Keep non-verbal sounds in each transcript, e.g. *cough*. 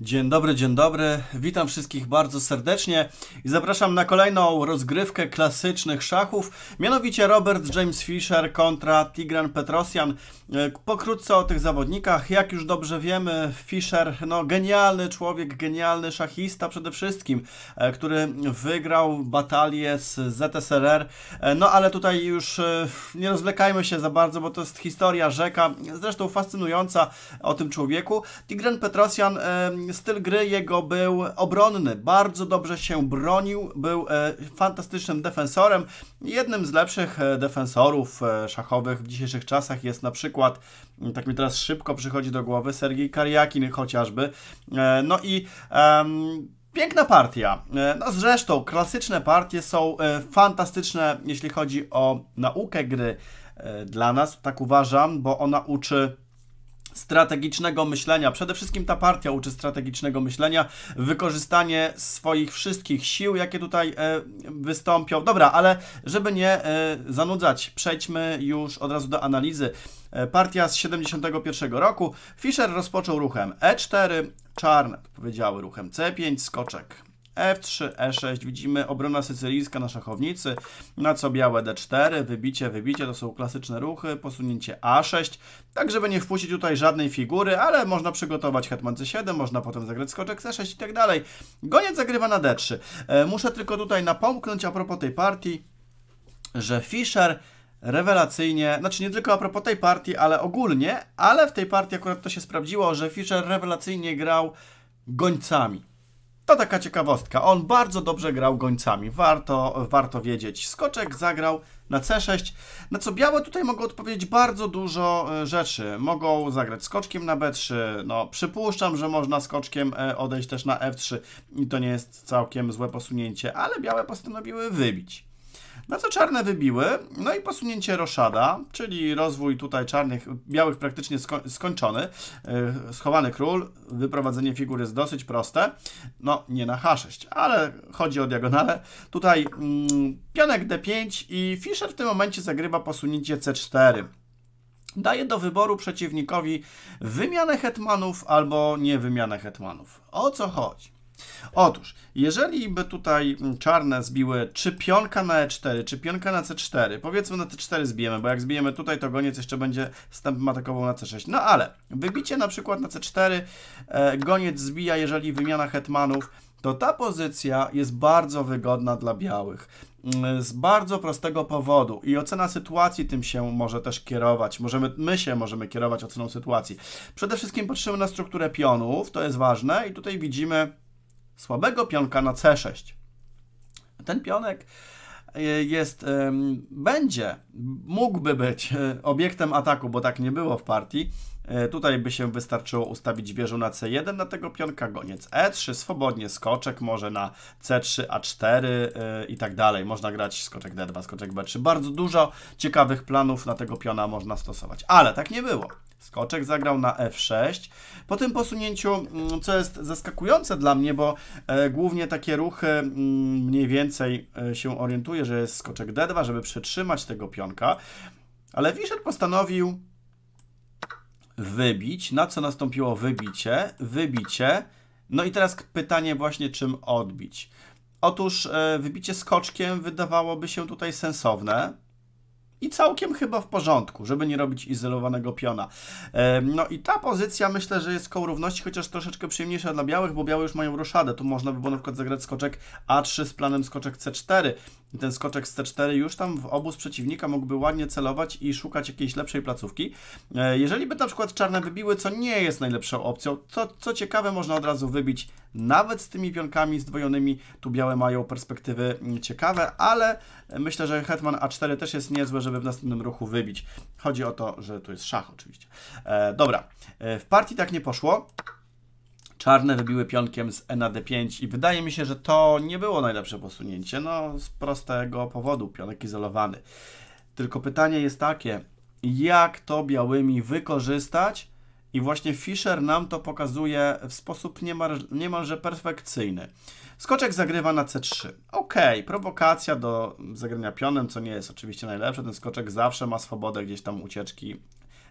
Dzień dobry, dzień dobry. Witam wszystkich bardzo serdecznie i zapraszam na kolejną rozgrywkę klasycznych szachów. Mianowicie Robert James Fisher kontra Tigran Petrosyan. E, pokrótce o tych zawodnikach. Jak już dobrze wiemy, Fisher, no genialny człowiek, genialny szachista przede wszystkim, e, który wygrał batalię z ZSRR. E, no ale tutaj już nie rozlekajmy się za bardzo, bo to jest historia rzeka, zresztą fascynująca o tym człowieku. Tigran Petrosian styl gry jego był obronny, bardzo dobrze się bronił, był e, fantastycznym defensorem. Jednym z lepszych e, defensorów e, szachowych w dzisiejszych czasach jest na przykład, mm, tak mi teraz szybko przychodzi do głowy, Sergiej Kariakin chociażby. No i... Um, Piękna partia. No zresztą klasyczne partie są fantastyczne, jeśli chodzi o naukę gry dla nas, tak uważam, bo ona uczy strategicznego myślenia. Przede wszystkim ta partia uczy strategicznego myślenia, wykorzystanie swoich wszystkich sił, jakie tutaj e, wystąpią. Dobra, ale żeby nie e, zanudzać, przejdźmy już od razu do analizy. E, partia z 71 roku. Fischer rozpoczął ruchem E4, czarne, Powiedziały ruchem C5, skoczek F3, E6, widzimy obrona sycylijska na szachownicy, na co białe D4, wybicie, wybicie, to są klasyczne ruchy, posunięcie A6, tak żeby nie wpuścić tutaj żadnej figury, ale można przygotować hetman C7, można potem zagrać skoczek C6 i tak dalej. Goniec zagrywa na D3. E, muszę tylko tutaj napomknąć a propos tej partii, że Fischer rewelacyjnie, znaczy nie tylko a propos tej partii, ale ogólnie, ale w tej partii akurat to się sprawdziło, że Fischer rewelacyjnie grał gońcami. To taka ciekawostka. On bardzo dobrze grał gońcami. Warto, warto wiedzieć. Skoczek zagrał na C6, na co białe tutaj mogą odpowiedzieć bardzo dużo e, rzeczy. Mogą zagrać skoczkiem na B3, no przypuszczam, że można skoczkiem e, odejść też na F3 i to nie jest całkiem złe posunięcie, ale białe postanowiły wybić. No co czarne wybiły, no i posunięcie roszada, czyli rozwój tutaj czarnych, białych praktycznie sko skończony. E, schowany król, wyprowadzenie figury jest dosyć proste. No, nie na H6, ale chodzi o diagonale. Tutaj mm, pionek D5 i Fischer w tym momencie zagrywa posunięcie C4 daje do wyboru przeciwnikowi wymianę hetmanów albo nie wymianę hetmanów. O co chodzi? Otóż, jeżeli by tutaj czarne zbiły czy pionka na e4, czy pionka na c4, powiedzmy na c4 zbijemy, bo jak zbijemy tutaj, to goniec jeszcze będzie wstępem atakował na c6. No ale wybicie na przykład na c4, e, goniec zbija, jeżeli wymiana hetmanów, to ta pozycja jest bardzo wygodna dla białych mm, z bardzo prostego powodu i ocena sytuacji tym się może też kierować. Możemy, my się możemy kierować oceną sytuacji. Przede wszystkim patrzymy na strukturę pionów, to jest ważne i tutaj widzimy słabego pionka na C6. Ten pionek e, jest, będzie, mógłby być e, obiektem ataku, bo tak nie było w partii. E, tutaj by się wystarczyło ustawić wieżę na C1, na tego pionka goniec E3, swobodnie skoczek może na C3, A4 i tak dalej. Można grać skoczek D2, skoczek B3. Bardzo dużo ciekawych planów na tego piona można stosować, ale tak nie było. Skoczek zagrał na f6. Po tym posunięciu, mm, co jest zaskakujące dla mnie, bo e, głównie takie ruchy mm, mniej więcej e, się orientuje, że jest skoczek d2, żeby przetrzymać tego pionka. Ale Fischer postanowił wybić. Na co nastąpiło wybicie? Wybicie. No i teraz pytanie właśnie, czym odbić. Otóż e, wybicie skoczkiem wydawałoby się tutaj sensowne i całkiem chyba w porządku, żeby nie robić izolowanego piona. E, no i ta pozycja myślę, że jest koło równości, chociaż troszeczkę przyjemniejsza dla białych, bo białe już mają roszadę. Tu można by było na przykład zagrać skoczek A3 z planem skoczek C4, ten skoczek z C4 już tam w obóz przeciwnika mógłby ładnie celować i szukać jakiejś lepszej placówki. E, jeżeli by na przykład czarne wybiły, co nie jest najlepszą opcją, to co ciekawe można od razu wybić nawet z tymi pionkami zdwojonymi. Tu białe mają perspektywy mm, ciekawe, ale myślę, że hetman A4 też jest niezłe, żeby w następnym ruchu wybić. Chodzi o to, że tu jest szach oczywiście. E, dobra, e, w partii tak nie poszło. Czarne wybiły pionkiem z d 5 i wydaje mi się, że to nie było najlepsze posunięcie, no z prostego powodu, pionek izolowany. Tylko pytanie jest takie, jak to białymi wykorzystać? I właśnie Fischer nam to pokazuje w sposób niemal, niemalże perfekcyjny. Skoczek zagrywa na C3. Ok, prowokacja do zagrania pionem, co nie jest oczywiście najlepsze. Ten skoczek zawsze ma swobodę gdzieś tam ucieczki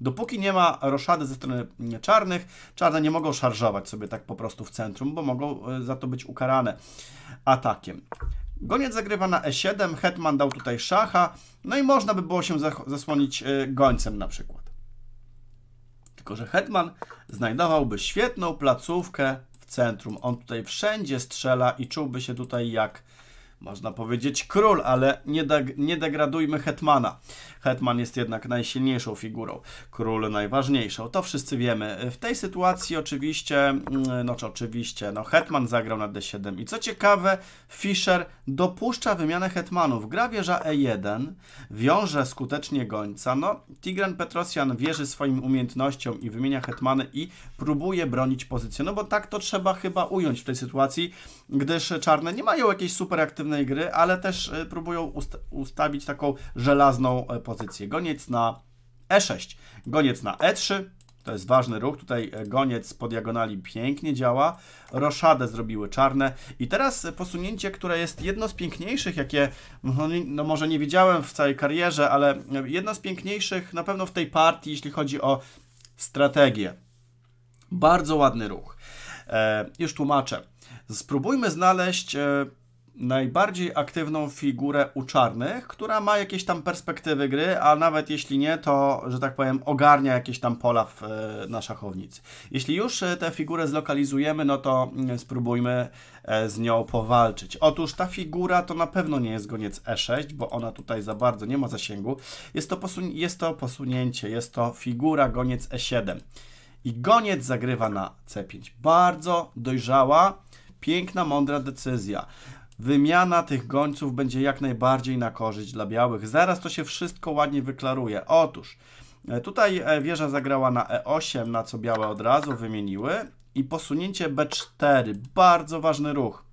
Dopóki nie ma roszady ze strony mm, czarnych, czarne nie mogą szarżować sobie tak po prostu w centrum, bo mogą e, za to być ukarane atakiem. Goniec zagrywa na e7, hetman dał tutaj szacha, no i można by było się zasłonić e, gońcem na przykład. Tylko, że hetman znajdowałby świetną placówkę w centrum. On tutaj wszędzie strzela i czułby się tutaj jak można powiedzieć król, ale nie, nie degradujmy Hetmana. Hetman jest jednak najsilniejszą figurą, król najważniejszą, to wszyscy wiemy. W tej sytuacji oczywiście, mm, no czy oczywiście, no Hetman zagrał na D7 i co ciekawe, Fischer dopuszcza wymianę Hetmanów. Gra wieża E1, wiąże skutecznie gońca, no Tigran Petrosjan wierzy swoim umiejętnościom i wymienia Hetmany i próbuje bronić pozycję, no bo tak to trzeba chyba ująć w tej sytuacji, gdyż czarne nie mają jakiejś super aktywności, gry, ale też e, próbują ust ustawić taką żelazną e, pozycję. Goniec na E6, goniec na E3, to jest ważny ruch. Tutaj e, goniec po diagonali pięknie działa. Roszadę zrobiły czarne. I teraz posunięcie, które jest jedno z piękniejszych, jakie no, no, może nie widziałem w całej karierze, ale jedno z piękniejszych na pewno w tej partii, jeśli chodzi o strategię. Bardzo ładny ruch. E, już tłumaczę. Spróbujmy znaleźć e, najbardziej aktywną figurę u czarnych, która ma jakieś tam perspektywy gry, a nawet jeśli nie, to, że tak powiem, ogarnia jakieś tam pola w, na szachownicy. Jeśli już e, tę figurę zlokalizujemy, no to mm, spróbujmy e, z nią powalczyć. Otóż ta figura to na pewno nie jest goniec E6, bo ona tutaj za bardzo nie ma zasięgu. Jest to, posun jest to posunięcie, jest to figura goniec E7. I goniec zagrywa na C5. Bardzo dojrzała, piękna, mądra decyzja wymiana tych gońców będzie jak najbardziej na korzyść dla białych. Zaraz to się wszystko ładnie wyklaruje. Otóż e, tutaj e, wieża zagrała na E8, na co białe od razu wymieniły i posunięcie B4, bardzo ważny ruch.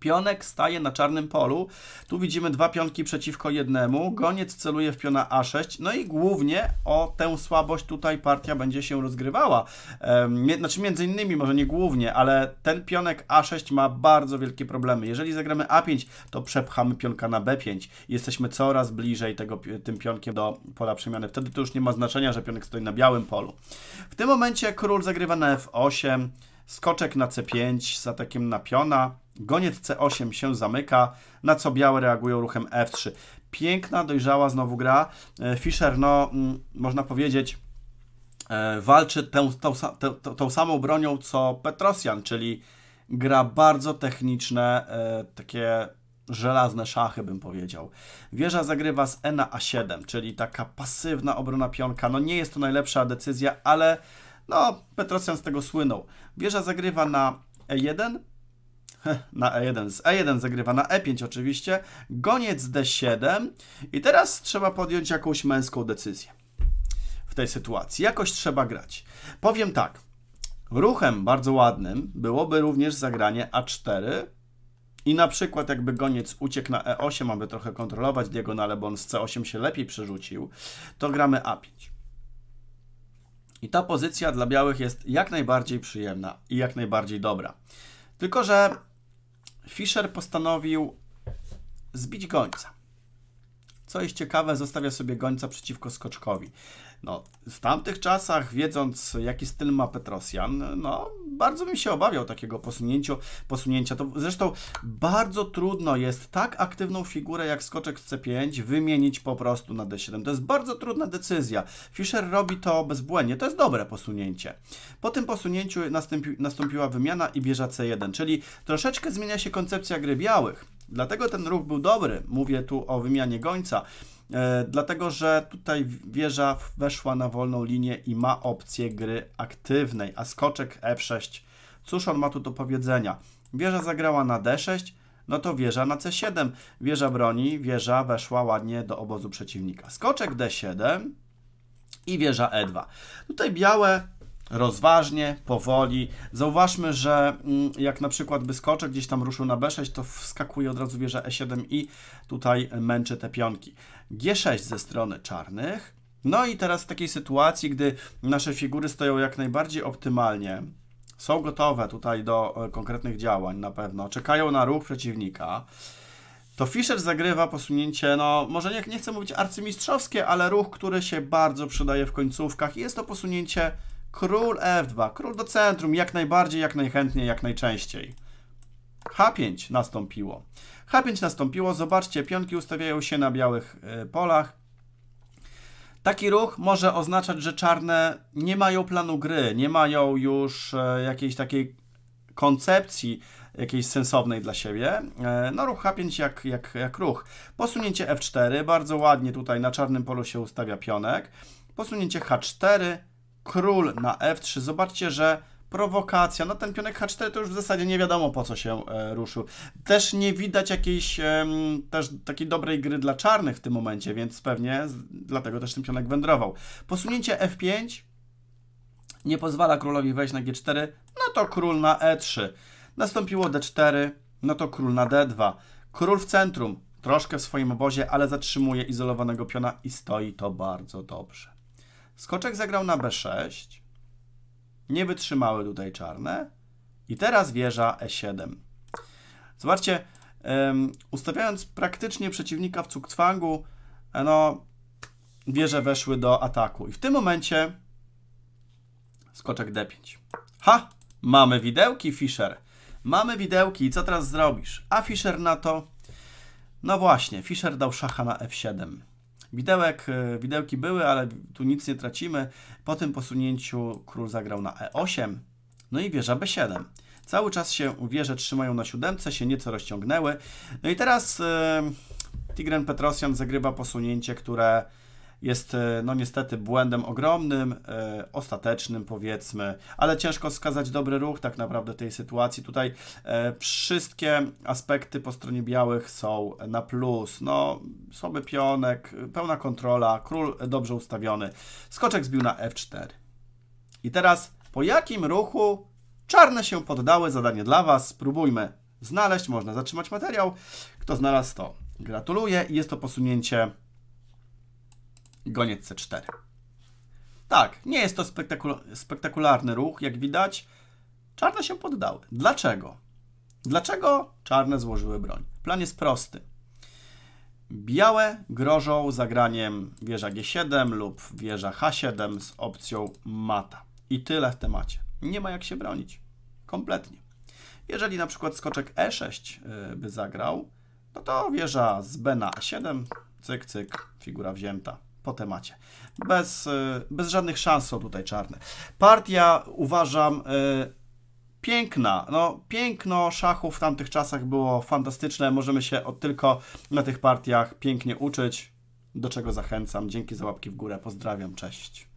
Pionek staje na czarnym polu. Tu widzimy dwa pionki przeciwko jednemu. Goniec celuje w piona A6. No i głównie o tę słabość tutaj partia będzie się rozgrywała. Znaczy między innymi, może nie głównie, ale ten pionek A6 ma bardzo wielkie problemy. Jeżeli zagramy A5, to przepchamy pionka na B5. Jesteśmy coraz bliżej tego, tym pionkiem do pola przemiany. Wtedy to już nie ma znaczenia, że pionek stoi na białym polu. W tym momencie król zagrywa na F8. Skoczek na C5 za takiem napiona. Goniec C8 się zamyka, na co białe reagują ruchem F3. Piękna, dojrzała znowu gra. E, Fischer, no, mm, można powiedzieć, e, walczy tą, tą, tą, tą samą bronią, co Petrosian, czyli gra bardzo techniczne, e, takie żelazne szachy, bym powiedział. Wieża zagrywa z E na A7, czyli taka pasywna obrona pionka. No nie jest to najlepsza decyzja, ale no, Petrosian z tego słynął. Wieża zagrywa na E1, *laughs* na E1, z E1 zagrywa na E5 oczywiście, goniec D7 i teraz trzeba podjąć jakąś męską decyzję w tej sytuacji. Jakoś trzeba grać. Powiem tak, ruchem bardzo ładnym byłoby również zagranie A4 i na przykład jakby goniec uciekł na E8, aby trochę kontrolować diagonale, bo on z C8 się lepiej przerzucił, to gramy A5. I ta pozycja dla białych jest jak najbardziej przyjemna i jak najbardziej dobra. Tylko, że Fischer postanowił zbić gońca. Co jest ciekawe, zostawia sobie gońca przeciwko skoczkowi. No, w tamtych czasach, wiedząc jaki styl ma Petrosjan, no, bardzo bym się obawiał takiego posunięcia. posunięcia. To zresztą bardzo trudno jest tak aktywną figurę jak skoczek w C5 wymienić po prostu na D7. To jest bardzo trudna decyzja. Fischer robi to bezbłędnie. To jest dobre posunięcie. Po tym posunięciu nastąpi, nastąpiła wymiana i bierze C1, czyli troszeczkę zmienia się koncepcja gry białych. Dlatego ten ruch był dobry. Mówię tu o wymianie gońca. E, dlatego że tutaj wieża weszła na wolną linię i ma opcję gry aktywnej, a skoczek F6, cóż on ma tu do powiedzenia? Wieża zagrała na D6, no to wieża na C7, wieża broni, wieża weszła ładnie do obozu przeciwnika. Skoczek D7 i wieża E2. Tutaj białe rozważnie, powoli. Zauważmy, że mm, jak na przykład by skoczek gdzieś tam ruszył na B6, to wskakuje od razu wieża E7 i tutaj męczy te pionki. G6 ze strony czarnych. No i teraz w takiej sytuacji, gdy nasze figury stoją jak najbardziej optymalnie, są gotowe tutaj do e, konkretnych działań na pewno, czekają na ruch przeciwnika, to Fischer zagrywa posunięcie, no może nie, nie chcę mówić arcymistrzowskie, ale ruch, który się bardzo przydaje w końcówkach jest to posunięcie król F2, król do centrum, jak najbardziej, jak najchętniej, jak najczęściej. H5 nastąpiło. H5 nastąpiło, zobaczcie, pionki ustawiają się na białych e, polach. Taki ruch może oznaczać, że czarne nie mają planu gry, nie mają już e, jakiejś takiej koncepcji, jakiejś sensownej dla siebie. E, no ruch H5 jak, jak, jak ruch. Posunięcie F4, bardzo ładnie tutaj na czarnym polu się ustawia pionek. Posunięcie H4, król na F3. Zobaczcie, że prowokacja. No ten pionek H4 to już w zasadzie nie wiadomo po co się e, ruszył. Też nie widać jakiejś e, też takiej dobrej gry dla czarnych w tym momencie, więc pewnie z, dlatego też ten pionek wędrował. Posunięcie F5 nie pozwala królowi wejść na G4, no to król na E3. Nastąpiło D4, no to król na D2. Król w centrum, troszkę w swoim obozie, ale zatrzymuje izolowanego piona i stoi to bardzo dobrze. Skoczek zagrał na B6 nie wytrzymały tutaj czarne. I teraz wieża E7. Zobaczcie, um, ustawiając praktycznie przeciwnika w Cugcwangu, e, no, wieże weszły do ataku. I w tym momencie skoczek D5. Ha! Mamy widełki, Fischer. Mamy widełki i co teraz zrobisz? A Fischer na to... No właśnie, Fischer dał szacha na F7. Widełek, e, widełki były, ale tu nic nie tracimy. Po tym posunięciu król zagrał na e8, no i wieża b7. Cały czas się wieże trzymają na siódemce, się nieco rozciągnęły. No i teraz e, Tigran Petrosian zagrywa posunięcie, które jest e, no niestety błędem ogromnym, e, ostatecznym powiedzmy, ale ciężko wskazać dobry ruch tak naprawdę tej sytuacji. Tutaj e, wszystkie aspekty po stronie białych są na plus. No, słaby pionek, pełna kontrola, król dobrze ustawiony. Skoczek zbił na f4. I teraz po jakim ruchu czarne się poddały? Zadanie dla Was. Spróbujmy znaleźć, można zatrzymać materiał. Kto znalazł to? Gratuluję. Jest to posunięcie i goniec C4. Tak, nie jest to spektakularny ruch, jak widać. Czarne się poddały. Dlaczego? Dlaczego czarne złożyły broń? Plan jest prosty. Białe grożą zagraniem wieża G7 lub wieża H7 z opcją mata. I tyle w temacie. Nie ma jak się bronić. Kompletnie. Jeżeli na przykład skoczek E6 y, by zagrał, no to wieża z B na A7, cyk, cyk, figura wzięta po temacie. Bez, y, bez żadnych szans są tutaj czarne. Partia uważam y, piękna. No, piękno szachów w tamtych czasach było fantastyczne. Możemy się od, tylko na tych partiach pięknie uczyć, do czego zachęcam. Dzięki za łapki w górę. Pozdrawiam. Cześć.